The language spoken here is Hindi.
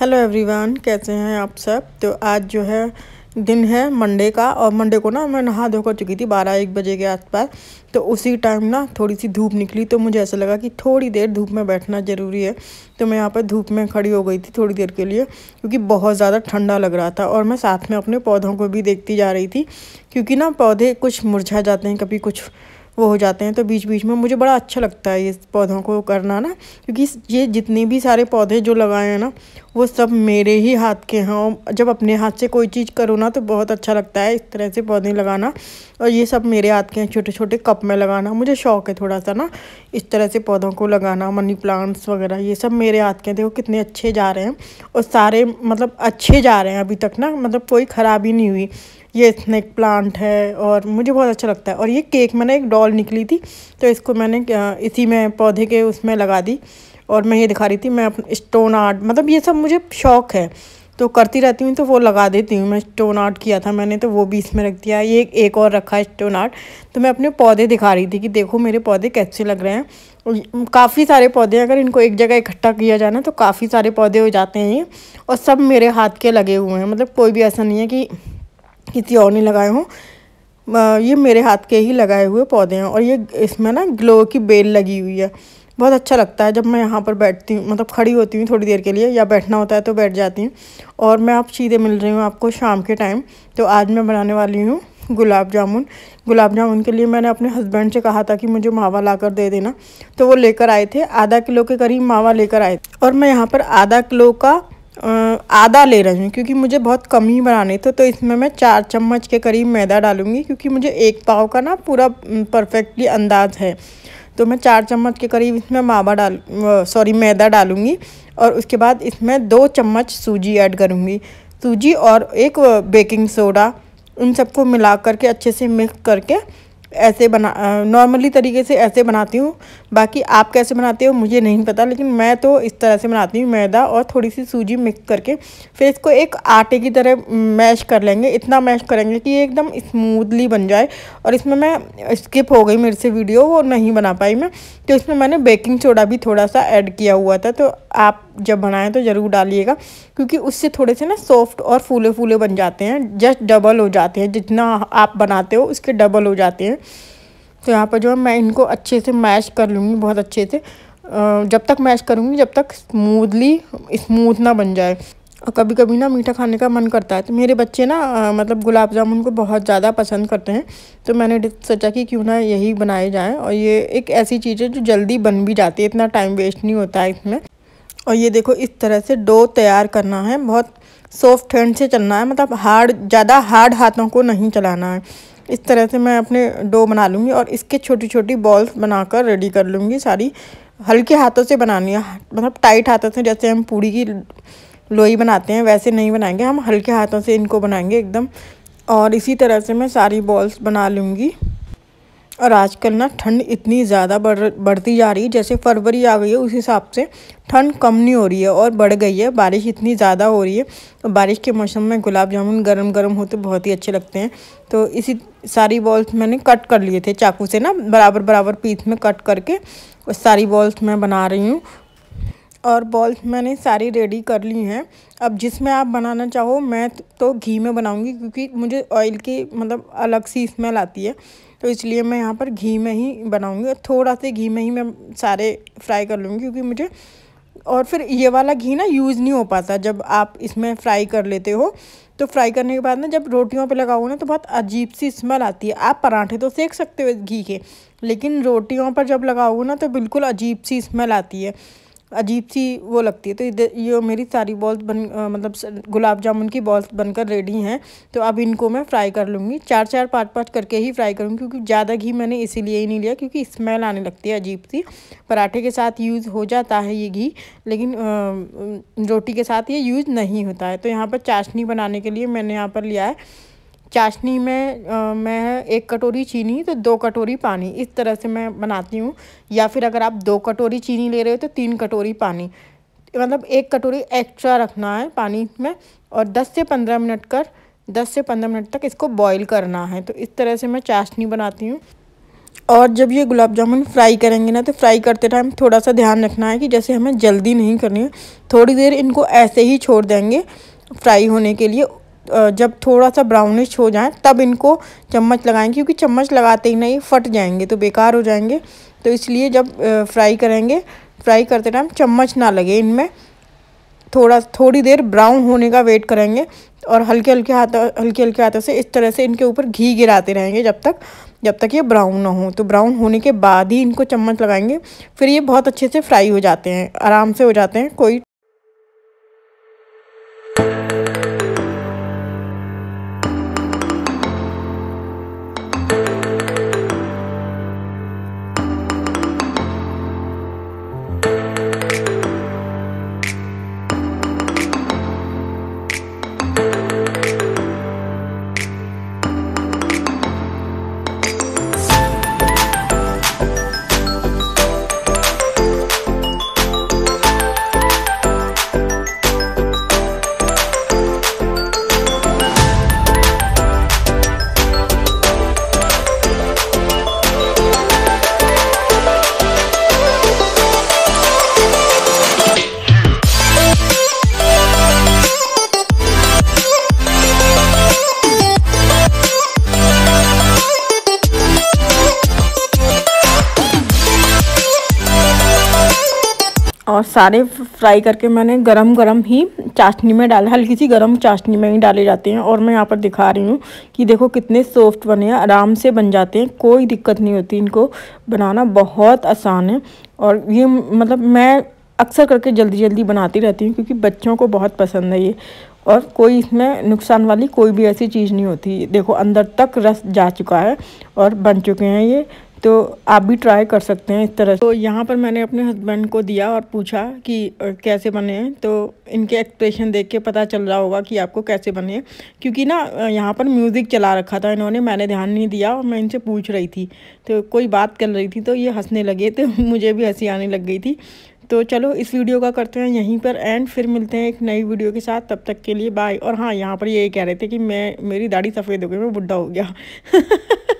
हेलो एवरीवन कैसे हैं आप सब तो आज जो है दिन है मंडे का और मंडे को ना मैं नहा धोकर चुकी थी बारह एक बजे के आसपास तो उसी टाइम ना थोड़ी सी धूप निकली तो मुझे ऐसा लगा कि थोड़ी देर धूप में बैठना ज़रूरी है तो मैं यहाँ पर धूप में खड़ी हो गई थी थोड़ी देर के लिए क्योंकि बहुत ज़्यादा ठंडा लग रहा था और मैं साथ में अपने पौधों को भी देखती जा रही थी क्योंकि ना पौधे कुछ मुरझा जाते हैं कभी कुछ वो हो जाते हैं तो बीच बीच में मुझे बड़ा अच्छा लगता है ये पौधों को करना ना क्योंकि ये जितने भी सारे पौधे जो लगाए हैं ना वो सब मेरे ही हाथ के हैं और जब अपने हाथ से कोई चीज़ करो ना तो बहुत अच्छा लगता है इस तरह से पौधे लगाना और ये सब मेरे हाथ के हैं छोटे छोटे कप में लगाना मुझे शौक है थोड़ा सा ना इस तरह से पौधों को लगाना मनी प्लांट्स वगैरह ये सब मेरे हाथ के हैं देखो कितने अच्छे जा रहे हैं और सारे मतलब अच्छे जा रहे हैं अभी तक ना मतलब कोई ख़राबी नहीं हुई ये स्नैक प्लांट है और मुझे बहुत अच्छा लगता है और ये केक मैंने एक डॉल निकली थी तो इसको मैंने इसी में पौधे के उसमें लगा दी और मैं ये दिखा रही थी मैं अपने स्टोन आर्ट मतलब ये सब मुझे शौक़ है तो करती रहती हूँ तो वो लगा देती हूँ मैं स्टोन आर्ट किया था मैंने तो वो भी इसमें रख दिया ये एक और रखा है स्टोन आर्ट तो मैं अपने पौधे दिखा रही थी कि देखो मेरे पौधे कैसे लग रहे हैं काफ़ी सारे पौधे अगर इनको एक जगह इकट्ठा किया जाए ना तो काफ़ी सारे पौधे हो जाते हैं और सब मेरे हाथ के लगे हुए हैं मतलब कोई भी ऐसा नहीं है कि किसी और नहीं लगाए हों ये मेरे हाथ के ही लगाए हुए पौधे हैं और ये इसमें ना ग्लो की बेल लगी हुई है बहुत अच्छा लगता है जब मैं यहाँ पर बैठती हूँ मतलब खड़ी होती हूँ थोड़ी देर के लिए या बैठना होता है तो बैठ जाती हूँ और मैं आप सीधे मिल रही हूँ आपको शाम के टाइम तो आज मैं बनाने वाली हूँ गुलाब जामुन गुलाब जामुन के लिए मैंने अपने हस्बैंड से कहा था कि मुझे मावा ला कर दे देना तो वो लेकर आए थे आधा किलो के करीब मावा लेकर आए और मैं यहाँ पर आधा किलो का आधा ले रही हूँ क्योंकि मुझे बहुत कम ही बनाने थे तो इसमें मैं चार चम्मच के करीब मैदा डालूँगी क्योंकि मुझे एक पाव का ना पूरा परफेक्टली अंदाज है तो मैं चार चम्मच के करीब इसमें मावा डाल सॉरी मैदा डालूँगी और उसके बाद इसमें दो चम्मच सूजी ऐड करूँगी सूजी और एक बेकिंग सोडा उन सबको मिला करके अच्छे से मिक्स करके ऐसे बना नॉर्मली तरीके से ऐसे बनाती हूँ बाकी आप कैसे बनाते हो मुझे नहीं पता लेकिन मैं तो इस तरह से बनाती हूँ मैदा और थोड़ी सी सूजी मिक्स करके फिर इसको एक आटे की तरह मैश कर लेंगे इतना मैश करेंगे कि ये एकदम स्मूथली बन जाए और इसमें मैं स्किप हो गई मेरे से वीडियो वो नहीं बना पाई मैं तो इसमें मैंने बेकिंग सोडा भी थोड़ा सा ऐड किया हुआ था तो आप जब बनाएं तो ज़रूर डालिएगा क्योंकि उससे थोड़े से ना सॉफ्ट और फूले फूले बन जाते हैं जस्ट डबल हो जाते हैं जितना आप बनाते हो उसके डबल हो जाते हैं तो यहाँ पर जो है मैं इनको अच्छे से मैश कर लूँगी बहुत अच्छे से जब तक मैश करूँगी जब तक स्मूथली स्मूथ ना बन जाए और कभी कभी ना मीठा खाने का मन करता है तो मेरे बच्चे ना आ, मतलब गुलाब जामुन को बहुत ज़्यादा पसंद करते हैं तो मैंने सोचा कि क्यों ना यही बनाए जाएँ और ये एक ऐसी चीज़ है जो जल्दी बन भी जाती है इतना टाइम वेस्ट नहीं होता है इसमें और ये देखो इस तरह से डो तैयार करना है बहुत सॉफ्ट हैंड से चलना है मतलब हार्ड ज़्यादा हार्ड हाथों को नहीं चलाना है इस तरह से मैं अपने डो बना लूँगी और इसके छोटी छोटी बॉल्स बनाकर रेडी कर लूँगी सारी हल्के हाथों से बनानी है मतलब टाइट हाथों से जैसे हम पूड़ी की लोई बनाते हैं वैसे नहीं बनाएंगे हम हल्के हाथों से इनको बनाएंगे एकदम और इसी तरह से मैं सारी बॉल्स बना लूँगी और आजकल ना ठंड इतनी ज़्यादा बढ़ बढ़ती जा रही है जैसे फरवरी आ गई है उस हिसाब से ठंड कम नहीं हो रही है और बढ़ गई है बारिश इतनी ज़्यादा हो रही है तो बारिश के मौसम में गुलाब जामुन गर्म गर्म होते बहुत ही अच्छे लगते हैं तो इसी सारी बॉल्स मैंने कट कर लिए थे चाकू से ना बराबर बराबर पीस में कट करके सारी बॉल्स मैं बना रही हूँ और बॉल्स मैंने सारी रेडी कर ली हैं अब जिसमें आप बनाना चाहो मैं तो घी में बनाऊंगी क्योंकि मुझे ऑयल की मतलब अलग सी स्मेल आती है तो इसलिए मैं यहाँ पर घी में ही बनाऊंगी थोड़ा से घी में ही मैं सारे फ्राई कर लूँगी क्योंकि मुझे और फिर ये वाला घी ना यूज़ नहीं हो पाता जब आप इसमें फ्राई कर लेते हो तो फ्राई करने के बाद ना जब रोटियों पे लगाओ ना तो बहुत अजीब सी स्मेल आती है आप पराठे तो सेक सकते हो घी के लेकिन रोटियों पर जब लगाओ ना तो बिल्कुल अजीब सी स्मेल आती है अजीब सी वो लगती है तो इधर ये मेरी सारी बॉल्स बन आ, मतलब गुलाब जामुन की बॉल्स बनकर रेडी हैं तो अब इनको मैं फ्राई कर लूँगी चार चार पाँच पाँच करके ही फ्राई करूँगी क्योंकि ज़्यादा घी मैंने इसीलिए ही नहीं लिया क्योंकि स्मेल आने लगती है अजीब सी पराठे के साथ यूज़ हो जाता है ये घी लेकिन आ, रोटी के साथ ये यूज़ नहीं होता है तो यहाँ पर चाशनी बनाने के लिए मैंने यहाँ पर लिया है चाशनी में आ, मैं एक कटोरी चीनी तो दो कटोरी पानी इस तरह से मैं बनाती हूँ या फिर अगर आप दो कटोरी चीनी ले रहे हो तो तीन कटोरी पानी मतलब एक कटोरी एक्स्ट्रा रखना है पानी में और दस से पंद्रह मिनट कर दस से पंद्रह मिनट तक इसको बॉईल करना है तो इस तरह से मैं चाशनी बनाती हूँ और जब ये गुलाब जामुन फ्राई करेंगे ना तो फ्राई करते टाइम थोड़ा सा ध्यान रखना है कि जैसे हमें जल्दी नहीं करनी है थोड़ी देर इनको ऐसे ही छोड़ देंगे फ्राई होने के लिए जब थोड़ा सा ब्राउनिश हो जाए तब इनको चम्मच लगाएं क्योंकि चम्मच लगाते ही नहीं फट जाएंगे तो बेकार हो जाएंगे तो इसलिए जब फ्राई करेंगे फ्राई करते टाइम चम्मच ना लगे इनमें थोड़ा थोड़ी देर ब्राउन होने का वेट करेंगे और हल्के हल्के हाथों हल्के हल्के हाथों से इस तरह से इनके ऊपर घी गिराते रहेंगे जब तक जब तक ये ब्राउन ना हो तो ब्राउन होने के बाद ही इनको चम्मच लगाएंगे फिर ये बहुत अच्छे से फ्राई हो जाते हैं आराम से हो जाते हैं कोई और सारे फ्राई करके मैंने गरम गरम ही चाशनी में डाले हल्की सी गरम चाशनी में ही डाले जाते हैं और मैं यहाँ पर दिखा रही हूँ कि देखो कितने सॉफ्ट बने हैं आराम से बन जाते हैं कोई दिक्कत नहीं होती इनको बनाना बहुत आसान है और ये मतलब मैं अक्सर करके जल्दी जल्दी बनाती रहती हूँ क्योंकि बच्चों को बहुत पसंद है ये और कोई इसमें नुकसान वाली कोई भी ऐसी चीज़ नहीं होती देखो अंदर तक रस जा चुका है और बन चुके हैं ये तो आप भी ट्राई कर सकते हैं इस तरह तो यहाँ पर मैंने अपने हस्बैंड को दिया और पूछा कि कैसे बने हैं तो इनके एक्सप्रेशन देख के पता चल रहा होगा कि आपको कैसे बने क्योंकि ना यहाँ पर म्यूज़िक चला रखा था इन्होंने मैंने ध्यान नहीं दिया और मैं इनसे पूछ रही थी तो कोई बात कर रही थी तो ये हंसने लगे तो मुझे भी हंसी आने लग गई थी तो चलो इस वीडियो का करते हैं यहीं पर एंड फिर मिलते हैं एक नई वीडियो के साथ तब तक के लिए बाय और हाँ यहाँ पर ये कह रहे थे कि मैं मेरी दाढ़ी सफ़ेद हो गई मैं बुढ़ा हो गया